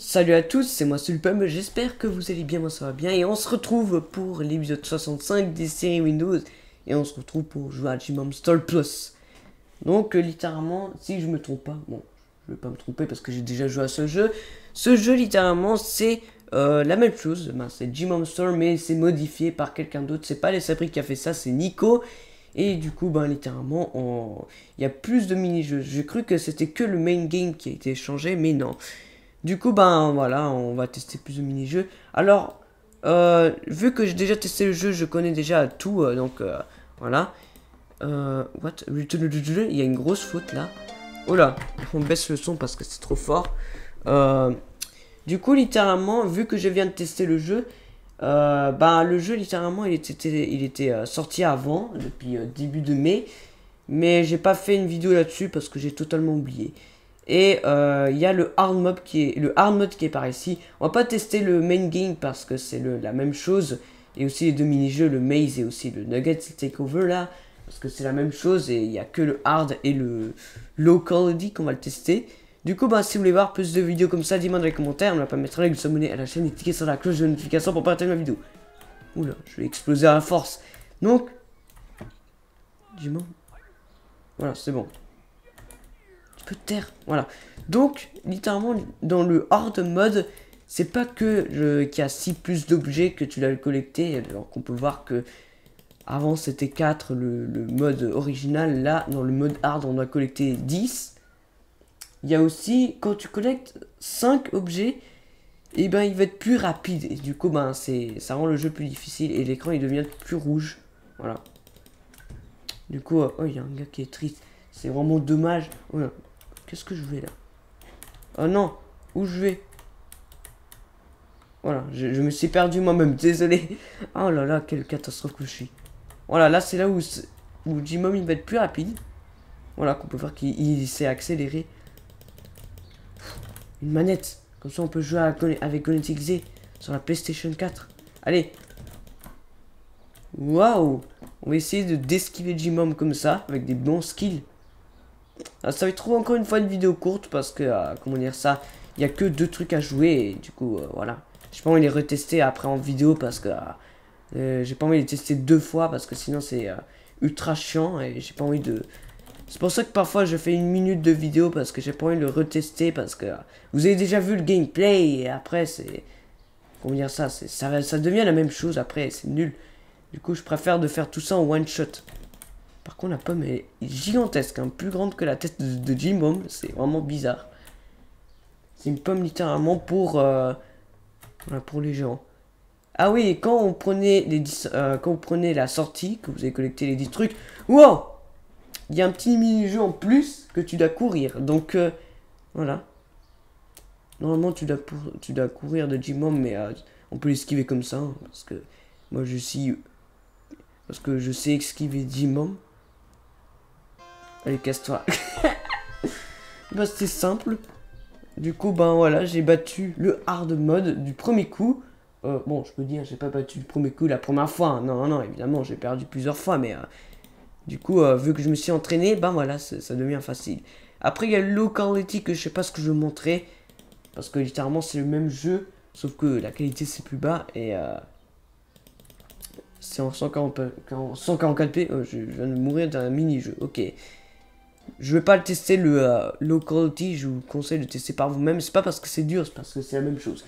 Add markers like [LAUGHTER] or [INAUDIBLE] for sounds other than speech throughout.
Salut à tous, c'est moi Sulpem. j'espère que vous allez bien, moi ça va bien, et on se retrouve pour l'épisode 65 des séries Windows, et on se retrouve pour jouer à Jim Stall Plus. Donc, euh, littéralement, si je me trompe pas, bon, je vais pas me tromper parce que j'ai déjà joué à ce jeu, ce jeu, littéralement, c'est euh, la même chose, ben, c'est Jim Stall, mais c'est modifié par quelqu'un d'autre, c'est pas les Sabri qui a fait ça, c'est Nico, et du coup, ben, littéralement, il y a plus de mini-jeux. J'ai cru que c'était que le main game qui a été changé, mais non. Du coup, ben voilà, on va tester plus de mini-jeux. Alors, euh, vu que j'ai déjà testé le jeu, je connais déjà tout, euh, donc euh, voilà. what Il y a une grosse faute là. Oh là, on baisse le son parce que c'est trop fort. du coup, littéralement, vu que je viens de tester le jeu, ben, le jeu, littéralement, il était, il était sorti avant, depuis début de mai. Mais j'ai pas fait une vidéo là-dessus parce que j'ai totalement oublié. Et euh, il y a le hard mode qui est le hard mode qui est par ici. On va pas tester le main game parce que c'est la même chose. Et aussi les deux mini-jeux, le maze et aussi le nugget takeover là. Parce que c'est la même chose et il n'y a que le hard et le local dit qu'on va le tester. Du coup, bah, si vous voulez voir plus de vidéos comme ça, dites moi dans les commentaires. on va pas mettre un like, vous abonner à la chaîne et cliquer sur la cloche de notification pour pas rater ma vidéo. Oula, je vais exploser à la force. Donc, voilà, c'est bon terre. Voilà. Donc, littéralement, dans le hard mode, c'est pas que qu'il y a 6 plus d'objets que tu dois collecter, alors qu'on peut voir que avant c'était 4 le, mode original, là dans le mode hard on doit collecter 10. Il y a aussi quand tu collectes 5 objets, et eh ben il va être plus rapide et du coup ben c'est ça rend le jeu plus difficile et l'écran il devient plus rouge. Voilà. Du coup, euh, oh il y a un gars qui est triste. C'est vraiment dommage. Oh, Qu'est-ce que je vais là Oh non Où je vais Voilà, je, me suis perdu moi-même, [LAUGHS] désolé. Oh là là, quelle catastrophe que je suis. Voilà, là c'est là où, où Jimom il va être plus rapide. Voilà, qu'on peut voir qu'il s'est accéléré. Une manette Comme ça on peut jouer avec Gonetic Z sur la PlayStation 4. Allez Waouh On va essayer de d'esquiver Jimom comme ça, avec des bons skills. Ah, ça va être encore une fois une vidéo courte parce que, ah, comment dire ça, il n'y a que deux trucs à jouer et du coup, euh, voilà. J'ai pas envie de les retester après en vidéo parce que ah, euh, j'ai pas envie de les tester deux fois parce que sinon c'est euh, ultra chiant et j'ai pas envie de... C'est pour ça que parfois je fais une minute de vidéo parce que j'ai pas envie de le retester parce que vous avez déjà vu le gameplay et après c'est... Comment dire ça, ça Ça devient la même chose après, c'est nul. Du coup, je préfère de faire tout ça en one shot. Par contre, la pomme est gigantesque, un hein, plus grande que la tête de, de C'est vraiment bizarre. C'est une pomme littéralement pour, euh, pour les gens. Ah oui, quand on prenait les euh, quand vous prenez la sortie, que vous avez collecté les 10 trucs, wow Il y a un petit mini-jeu en plus que tu dois courir. Donc euh, voilà. Normalement tu dois, pour, tu dois courir de Jimom, mais on peut l'esquiver comme ça. Hein, parce que moi je suis. Parce que je sais esquiver Jimom. Allez, casse-toi. [LAUGHS] bah, c'était simple. Du coup, ben voilà, j'ai battu le hard mode du premier coup. Euh, bon, je peux dire, j'ai pas battu le premier coup la première fois. Non hein. Non, non, évidemment, j'ai perdu plusieurs fois, mais euh, du coup, euh, vu que je me suis entraîné, ben voilà, ça devient facile. Après, il y a le low que je sais pas ce que je montrais montrer. Parce que littéralement, c'est le même jeu, sauf que la qualité c'est plus bas et c'est en 144p. 144p. je, viens de mourir d'un mini-jeu, ok je vais pas le tester le euh, locality je vous conseille de tester par vous-même. C'est pas parce que c'est dur, c'est parce que c'est la même chose.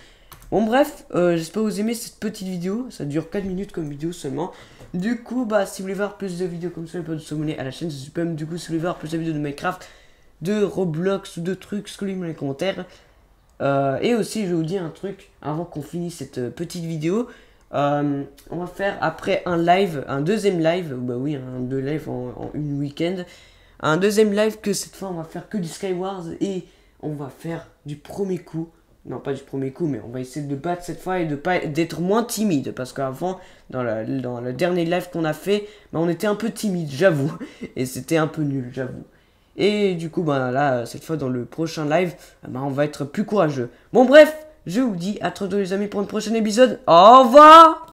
Bon bref, euh, j'espère que vous aimez cette petite vidéo, ça dure 4 minutes comme vidéo seulement. Du coup, bah si vous voulez voir plus de vidéos comme ça, vous pouvez vous abonner à la chaîne, c'est super. Du coup, si vous voulez voir plus de vidéos de Minecraft, de Roblox ou de trucs, scrivez moi les commentaires. Euh, et aussi, je vais vous dire un truc avant qu'on finisse cette petite vidéo. on va faire après un live, un deuxième live, bah oui, un deux lives en, en une week-end un deuxième live que cette fois on va faire que du Skywars et on va faire du premier coup. Non, pas du premier coup, mais on va essayer de battre cette fois et d'être moins timide. Parce qu'avant, dans, le dernier live qu'on a fait, bah, on était un peu timide, j'avoue. [LAUGHS] Et c'était un peu nul, j'avoue. Et du coup, bah, là, cette fois, dans le prochain live, bah, on va être plus courageux. Bon, bref, je vous dis à très bientôt, les amis, pour un prochain épisode. Au revoir